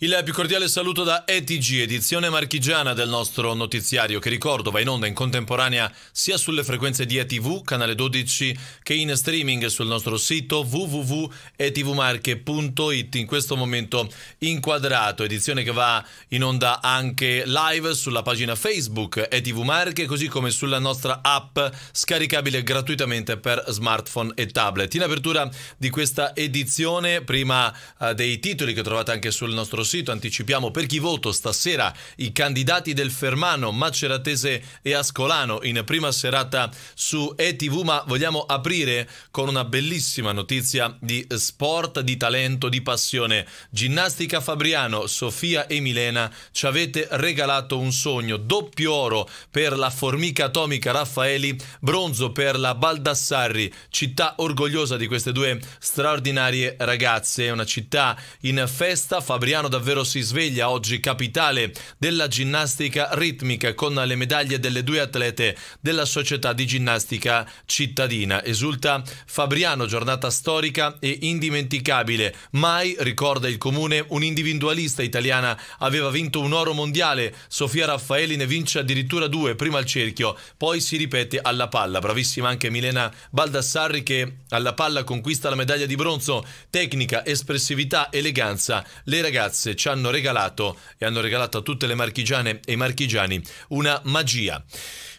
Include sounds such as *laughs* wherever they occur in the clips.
Il più cordiale saluto da ETG, edizione marchigiana del nostro notiziario, che ricordo va in onda in contemporanea sia sulle frequenze di ETV, canale 12, che in streaming sul nostro sito www.etvmarche.it, in questo momento inquadrato, edizione che va in onda anche live sulla pagina Facebook ETV Marche, così come sulla nostra app scaricabile gratuitamente per smartphone e tablet. In apertura di questa edizione, prima eh, dei titoli che trovate anche sul nostro sito, sito anticipiamo per chi voto stasera i candidati del Fermano, Maceratese e Ascolano in prima serata su ETV, ma vogliamo aprire con una bellissima notizia di sport, di talento, di passione. Ginnastica Fabriano, Sofia e Milena ci avete regalato un sogno, doppio oro per la formica atomica Raffaeli, bronzo per la Baldassarri, città orgogliosa di queste due straordinarie ragazze, una città in festa, Fabriano da davvero si sveglia oggi capitale della ginnastica ritmica con le medaglie delle due atlete della società di ginnastica cittadina. Esulta Fabriano, giornata storica e indimenticabile. Mai, ricorda il comune, un'individualista italiana aveva vinto un oro mondiale. Sofia Raffaeli ne vince addirittura due, prima al cerchio, poi si ripete alla palla. Bravissima anche Milena Baldassarri che alla palla conquista la medaglia di bronzo. Tecnica, espressività, eleganza. Le ragazze Jazz ci hanno regalato e hanno regalato a tutte le marchigiane e i marchigiani una magia.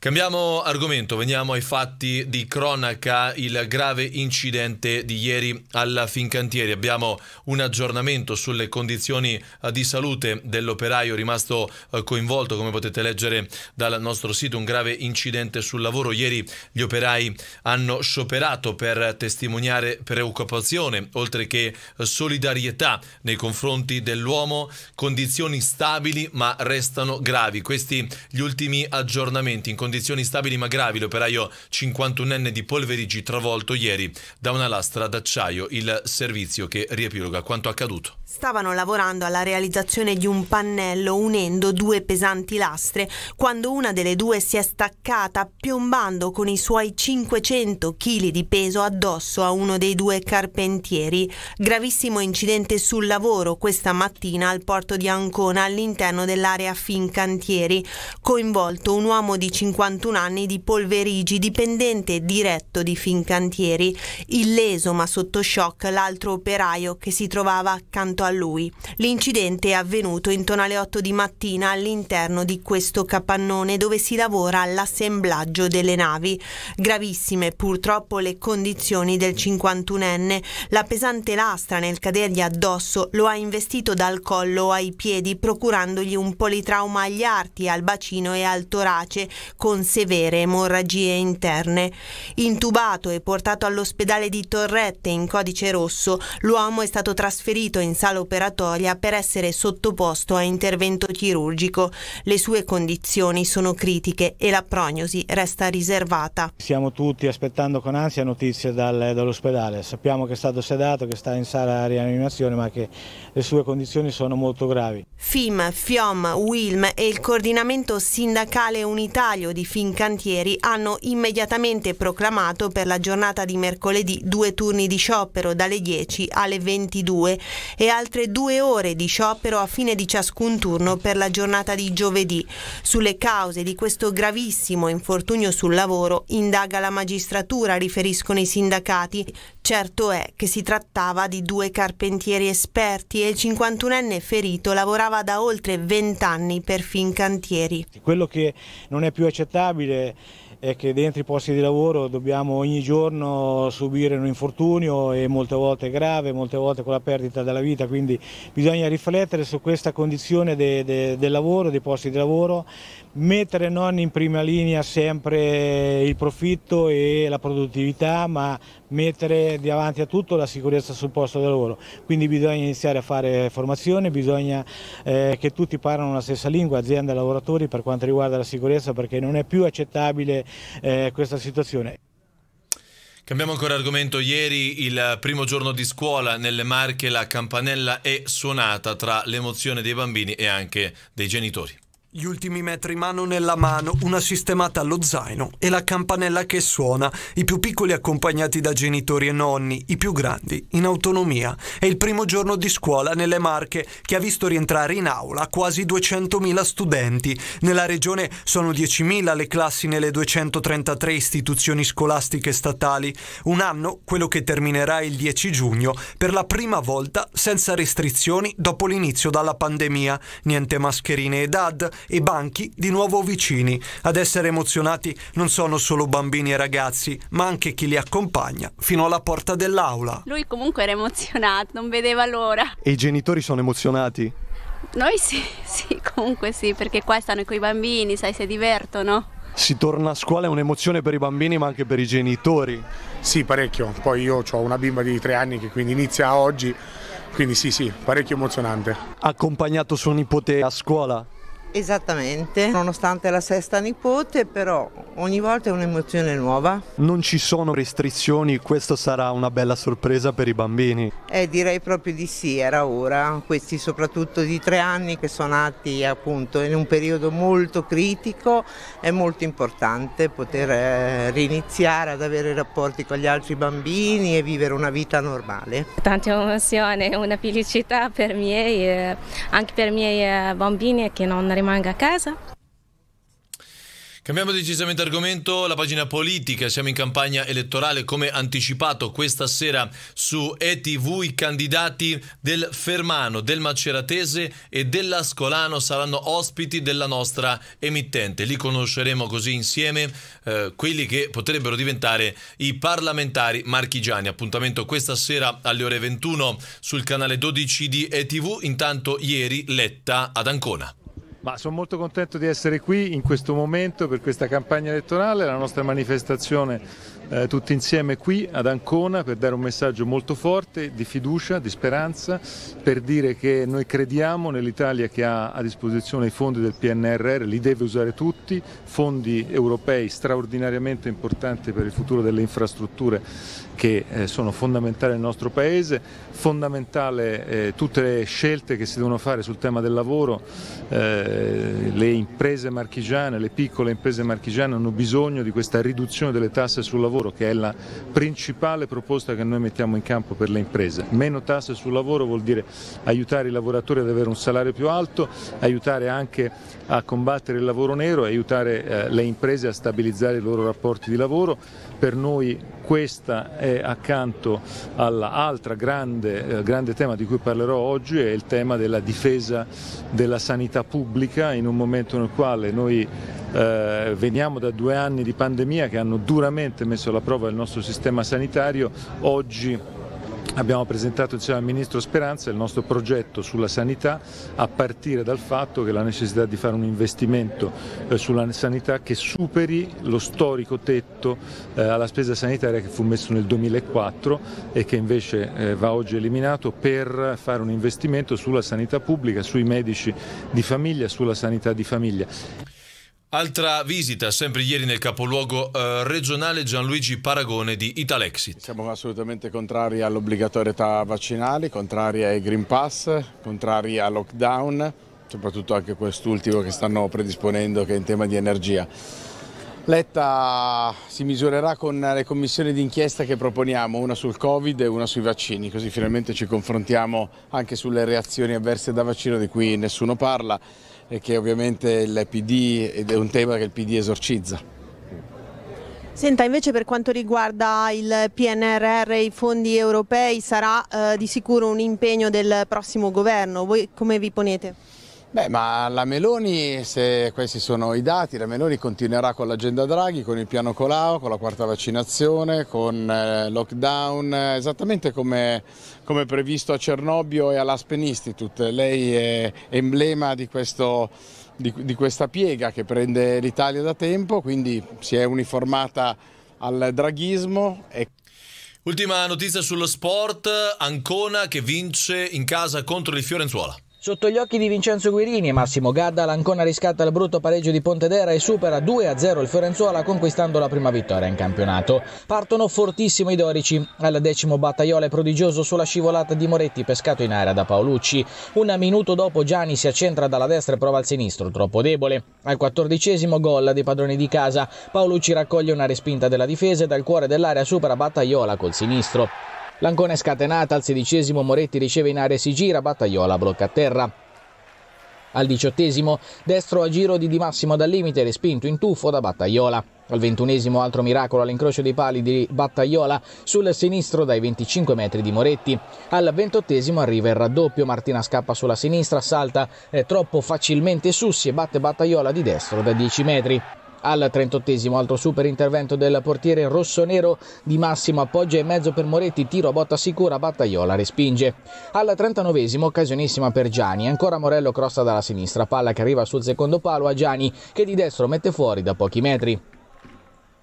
Cambiamo argomento, veniamo ai fatti di cronaca, il grave incidente di ieri alla Fincantieri. Abbiamo un aggiornamento sulle condizioni eh, di salute dell'operaio rimasto eh, coinvolto, come potete leggere dal nostro sito, un grave incidente sul lavoro. Ieri gli operai hanno scioperato per testimoniare preoccupazione, oltre che eh, solidarietà nei confronti dell'uomo, condizioni stabili ma restano gravi. Questi gli ultimi aggiornamenti in condizioni condizioni stabili ma gravi l'operaio 51enne di Polverigi travolto ieri da una lastra d'acciaio, il servizio che riepiloga quanto accaduto. Stavano lavorando alla realizzazione di un pannello unendo due pesanti lastre quando una delle due si è staccata piombando con i suoi 500 kg di peso addosso a uno dei due carpentieri. Gravissimo incidente sul lavoro questa mattina al porto di Ancona all'interno dell'area Fincantieri. Coinvolto un uomo di 50 51 anni di Polverigi, dipendente diretto di Fincantieri, illeso ma sotto shock l'altro operaio che si trovava accanto a lui. L'incidente è avvenuto intorno alle 8 di mattina all'interno di questo capannone dove si lavora all'assemblaggio delle navi. Gravissime purtroppo le condizioni del 51enne. La pesante lastra nel cadergli addosso lo ha investito dal collo ai piedi procurandogli un politrauma agli arti, al bacino e al torace con con severe emorragie interne. Intubato e portato all'ospedale di Torrette in codice rosso, l'uomo è stato trasferito in sala operatoria per essere sottoposto a intervento chirurgico. Le sue condizioni sono critiche e la prognosi resta riservata. Siamo tutti aspettando con ansia notizie dal, dall'ospedale. Sappiamo che è stato sedato, che sta in sala rianimazione, ma che le sue condizioni sono molto gravi. FIM, FIOM, WILM e il coordinamento sindacale unitario di di Fincantieri hanno immediatamente proclamato per la giornata di mercoledì due turni di sciopero dalle 10 alle 22 e altre due ore di sciopero a fine di ciascun turno per la giornata di giovedì. Sulle cause di questo gravissimo infortunio sul lavoro indaga la magistratura, riferiscono i sindacati. Certo è che si trattava di due carpentieri esperti e il 51enne ferito lavorava da oltre 20 anni per Fincantieri. Quello che non è più accettato insopportabile è che dentro i posti di lavoro dobbiamo ogni giorno subire un infortunio e molte volte grave, molte volte con la perdita della vita, quindi bisogna riflettere su questa condizione de, de, del lavoro, dei posti di lavoro, mettere non in prima linea sempre il profitto e la produttività, ma mettere davanti a tutto la sicurezza sul posto di lavoro. Quindi bisogna iniziare a fare formazione, bisogna eh, che tutti parlano la stessa lingua, aziende e lavoratori per quanto riguarda la sicurezza, perché non è più accettabile eh, questa situazione. Cambiamo ancora argomento. Ieri, il primo giorno di scuola nelle Marche, la campanella è suonata tra l'emozione dei bambini e anche dei genitori. Gli ultimi metri mano nella mano, una sistemata allo zaino e la campanella che suona, i più piccoli accompagnati da genitori e nonni, i più grandi in autonomia. È il primo giorno di scuola nelle Marche che ha visto rientrare in aula quasi 200.000 studenti. Nella regione sono 10.000 le classi nelle 233 istituzioni scolastiche statali. Un anno, quello che terminerà il 10 giugno, per la prima volta senza restrizioni dopo l'inizio dalla pandemia. Niente mascherine ed ad e banchi di nuovo vicini. Ad essere emozionati non sono solo bambini e ragazzi, ma anche chi li accompagna fino alla porta dell'aula. Lui comunque era emozionato, non vedeva l'ora. E i genitori sono emozionati? Noi sì, *laughs* sì, comunque sì, perché qua stanno con i bambini, sai, si divertono. Si torna a scuola è un'emozione per i bambini ma anche per i genitori. Sì, parecchio. Poi io ho una bimba di tre anni che quindi inizia oggi, quindi sì, sì, parecchio emozionante. Accompagnato suo nipote a scuola? Esattamente, nonostante la sesta nipote, però ogni volta è un'emozione nuova. Non ci sono restrizioni, questo sarà una bella sorpresa per i bambini. Eh, direi proprio di sì, era ora. Questi soprattutto di tre anni che sono nati appunto in un periodo molto critico, è molto importante poter eh, riniziare ad avere rapporti con gli altri bambini e vivere una vita normale. Tante emozioni, una felicità per i miei, eh, anche per i miei eh, bambini che non riescono rimanga a casa. Cambiamo decisamente argomento, la pagina politica, siamo in campagna elettorale come anticipato questa sera su ETV i candidati del Fermano, del Maceratese e dell'Ascolano saranno ospiti della nostra emittente, li conosceremo così insieme eh, quelli che potrebbero diventare i parlamentari marchigiani, appuntamento questa sera alle ore 21 sul canale 12 di ETV, intanto ieri Letta ad Ancona. Ma sono molto contento di essere qui in questo momento per questa campagna elettorale, la nostra manifestazione eh, tutti insieme qui ad Ancona per dare un messaggio molto forte di fiducia, di speranza, per dire che noi crediamo nell'Italia che ha a disposizione i fondi del PNRR, li deve usare tutti, fondi europei straordinariamente importanti per il futuro delle infrastrutture che eh, sono fondamentali nel nostro Paese, fondamentale eh, tutte le scelte che si devono fare sul tema del lavoro, eh, le imprese marchigiane, le piccole imprese marchigiane hanno bisogno di questa riduzione delle tasse sul lavoro che è la principale proposta che noi mettiamo in campo per le imprese. Meno tasse sul lavoro vuol dire aiutare i lavoratori ad avere un salario più alto, aiutare anche a combattere il lavoro nero, e aiutare eh, le imprese a stabilizzare i loro rapporti di lavoro. Per noi questa è accanto all'altra grande, eh, grande tema di cui parlerò oggi, è il tema della difesa della sanità pubblica in un momento nel quale noi eh, veniamo da due anni di pandemia che hanno duramente messo alla prova il nostro sistema sanitario, oggi Abbiamo presentato insieme al Ministro Speranza il nostro progetto sulla sanità a partire dal fatto che la necessità di fare un investimento eh, sulla sanità che superi lo storico tetto eh, alla spesa sanitaria che fu messo nel 2004 e che invece eh, va oggi eliminato per fare un investimento sulla sanità pubblica, sui medici di famiglia, sulla sanità di famiglia. Altra visita, sempre ieri nel capoluogo eh, regionale Gianluigi Paragone di Italexit. Siamo assolutamente contrari all'obbligatorietà vaccinale, contrari ai Green Pass, contrari al lockdown, soprattutto anche quest'ultimo che stanno predisponendo che è in tema di energia. Letta si misurerà con le commissioni d'inchiesta che proponiamo, una sul Covid e una sui vaccini, così finalmente ci confrontiamo anche sulle reazioni avverse da vaccino di cui nessuno parla e che ovviamente il PD è un tema che il PD esorcizza. Senta, invece per quanto riguarda il PNRR e i fondi europei sarà eh, di sicuro un impegno del prossimo governo, voi come vi ponete? Beh, ma la Meloni, se questi sono i dati, la Meloni continuerà con l'agenda Draghi, con il piano Colau, con la quarta vaccinazione, con eh, lockdown, esattamente come, come, previsto a Cernobbio e all'Aspen Institute. Lei è emblema di, questo, di, di questa piega che prende l'Italia da tempo, quindi si è uniformata al draghismo. E... Ultima notizia sullo sport, Ancona che vince in casa contro il Fiorenzuola. Sotto gli occhi di Vincenzo Guirini e Massimo Gadda, l'Ancona riscatta il brutto pareggio di Pontedera e supera 2-0 il Fiorenzuola conquistando la prima vittoria in campionato. Partono fortissimo i dorici. Al decimo Battaiola è prodigioso sulla scivolata di Moretti pescato in aria da Paolucci. Un minuto dopo Gianni si accentra dalla destra e prova al sinistro, troppo debole. Al quattordicesimo gol dei padroni di casa. Paolucci raccoglie una respinta della difesa e dal cuore dell'area supera Battaiola col sinistro. L'Ancona è scatenata, al sedicesimo Moretti riceve in area e si gira, Battaiola blocca a terra. Al diciottesimo, destro a giro di Di Massimo dal limite, respinto in tuffo da Battaiola. Al ventunesimo altro miracolo all'incrocio dei pali di Battaiola sul sinistro dai 25 metri di Moretti. Al ventottesimo arriva il raddoppio, Martina scappa sulla sinistra, salta troppo facilmente su, si e batte Battaiola di destro da 10 metri al 38 esimo altro super intervento del portiere rossonero di Massimo appoggia e mezzo per Moretti tiro a botta sicura Battaiola respinge al 39 esimo occasionissima per Gianni ancora Morello crossa dalla sinistra palla che arriva sul secondo palo a Gianni che di destro mette fuori da pochi metri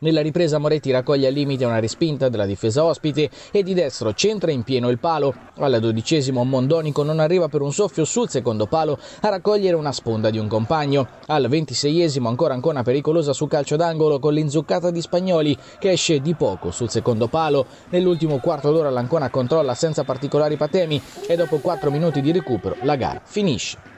nella ripresa Moretti raccoglie al limite una respinta della difesa ospite e di destro centra in pieno il palo. Al dodicesimo Mondonico non arriva per un soffio sul secondo palo a raccogliere una sponda di un compagno. Al ventiseiesimo ancora Ancona pericolosa su calcio d'angolo con l'inzuccata di Spagnoli che esce di poco sul secondo palo. Nell'ultimo quarto d'ora l'Ancona controlla senza particolari patemi e dopo 4 minuti di recupero la gara finisce.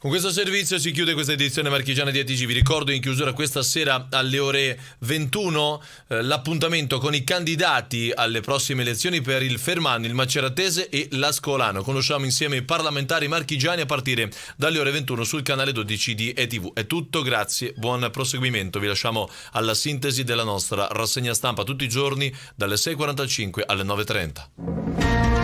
Con questo servizio si chiude questa edizione marchigiana di ATG. Vi ricordo in chiusura questa sera alle ore 21 eh, l'appuntamento con i candidati alle prossime elezioni per il Fermani, il Maceratese e l'Ascolano. Conosciamo insieme i parlamentari marchigiani a partire dalle ore 21 sul canale 12 di ETV. È tutto, grazie, buon proseguimento. Vi lasciamo alla sintesi della nostra rassegna stampa tutti i giorni dalle 6.45 alle 9.30.